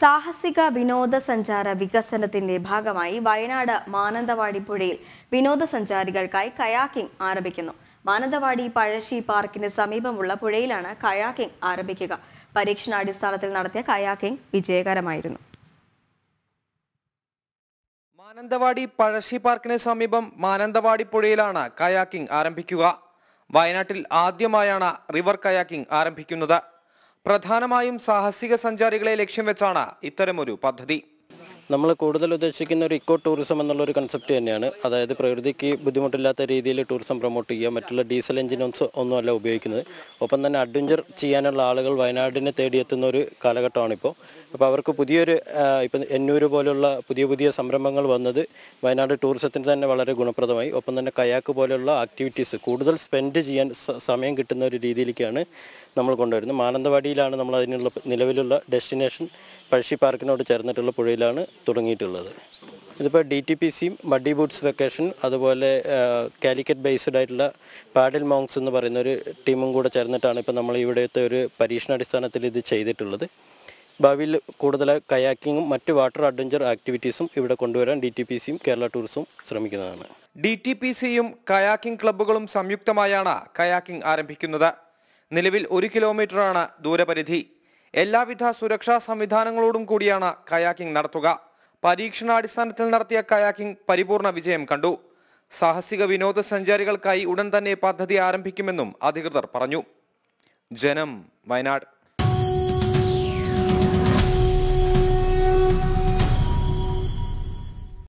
സാഹസിക വിനോദസഞ്ചാര വികസനത്തിന്റെ ഭാഗമായി വയനാട് മാനന്തവാടി പുഴയിൽ വിനോദസഞ്ചാരികൾക്കായി കയാക്കിംഗ് ആരംഭിക്കുന്നു മാനന്തവാടി പഴശ്ശി പാർക്കിന് സമീപമുള്ള പുഴയിലാണ് കയാക്കിംഗ് ആരംഭിക്കുക പരീക്ഷണാടിസ്ഥാനത്തിൽ നടത്തിയ കയാക്കിംഗ് വിജയകരമായിരുന്നു മാനന്തവാടി പഴശ്ശി പാർക്കിന് സമീപം മാനന്തവാടി പുഴയിലാണ് കയാക്കിംഗ് ആരംഭിക്കുക വയനാട്ടിൽ ആദ്യമായാണ് റിവർ കയാക്കിംഗ് ആരംഭിക്കുന്നത് പ്രധാനമായും സാഹസിക സഞ്ചാരികളെ ലക്ഷ്യം വെച്ചാണ് ഇത്തരമൊരു പദ്ധതി നമ്മൾ കൂടുതൽ ഉദ്ദേശിക്കുന്ന ഒരു ഇക്കോ ടൂറിസം എന്നുള്ളൊരു കൺസെപ്റ്റ് തന്നെയാണ് അതായത് പ്രകൃതിക്ക് ബുദ്ധിമുട്ടില്ലാത്ത രീതിയിൽ ടൂറിസം പ്രൊമോട്ട് ചെയ്യുക മറ്റുള്ള ഡീസൽ എഞ്ചിനൊന്നും ഒന്നുമല്ല ഉപയോഗിക്കുന്നത് ഒപ്പം തന്നെ അഡ്വഞ്ചർ ചെയ്യാനുള്ള ആളുകൾ വയനാടിനെ തേടിയെത്തുന്ന ഒരു കാലഘട്ടമാണിപ്പോൾ അപ്പോൾ അവർക്ക് പുതിയൊരു ഇപ്പം എന്നൂര് പോലുള്ള പുതിയ പുതിയ സംരംഭങ്ങൾ വന്നത് വയനാട് ടൂറിസത്തിന് തന്നെ വളരെ ഗുണപ്രദമായി ഒപ്പം തന്നെ കയാക്ക് പോലെയുള്ള ആക്ടിവിറ്റീസ് കൂടുതൽ സ്പെൻഡ് ചെയ്യാൻ സമയം കിട്ടുന്ന ഒരു രീതിയിലേക്കാണ് നമ്മൾ കൊണ്ടുവരുന്നത് മാനന്തവാടിയിലാണ് നമ്മൾ അതിനുള്ള നിലവിലുള്ള ഡെസ്റ്റിനേഷൻ പഴശ്ശി പാർക്കിനോട് ചേർന്നിട്ടുള്ള പുഴയിലാണ് തുടങ്ങിയിട്ടുള്ളത് ഇതിപ്പോൾ ഡി ടി പി സിയും മഡി ബൂട്ട്സ് വെക്കേഷൻ അതുപോലെ കാലിക്കറ്റ് ബേസ്ഡ് ആയിട്ടുള്ള പാഡിൽ മോങ്സ് എന്ന് പറയുന്ന ഒരു ടീമും കൂടെ ചേർന്നിട്ടാണ് ഇപ്പോൾ നമ്മൾ ഇവിടുത്തെ ഒരു പരീക്ഷണാടിസ്ഥാനത്തിൽ ഇത് ചെയ്തിട്ടുള്ളത് ഭാവിയിൽ കൂടുതൽ കയാക്കിങ്ങും മറ്റ് വാട്ടർ അഡ്വഞ്ചർ ആക്ടിവിറ്റീസും ഇവിടെ കൊണ്ടുവരാൻ ഡി ടി പി സിയും കേരള ടൂറിസവും ശ്രമിക്കുന്നതാണ് ഡി ടി പി സിയും കയാക്കിംഗ് ക്ലബ്ബുകളും സംയുക്തമായാണ് കയാക്കിംഗ് ആരംഭിക്കുന്നത് നിലവിൽ ഒരു കിലോമീറ്ററാണ് ദൂരപരിധി എല്ലാവിധ സുരക്ഷാ സംവിധാനങ്ങളോടും കൂടിയാണ് കയാക്കിംഗ് നടത്തുക പരീക്ഷണാടിസ്ഥാനത്തിൽ നടത്തിയ കയാക്കിംഗ് പരിപൂർണ വിജയം കണ്ടു സാഹസിക വിനോദസഞ്ചാരികൾക്കായി ഉടൻ തന്നെ പദ്ധതി ആരംഭിക്കുമെന്നും അധികൃതർ പറഞ്ഞു ജനം വയനാട്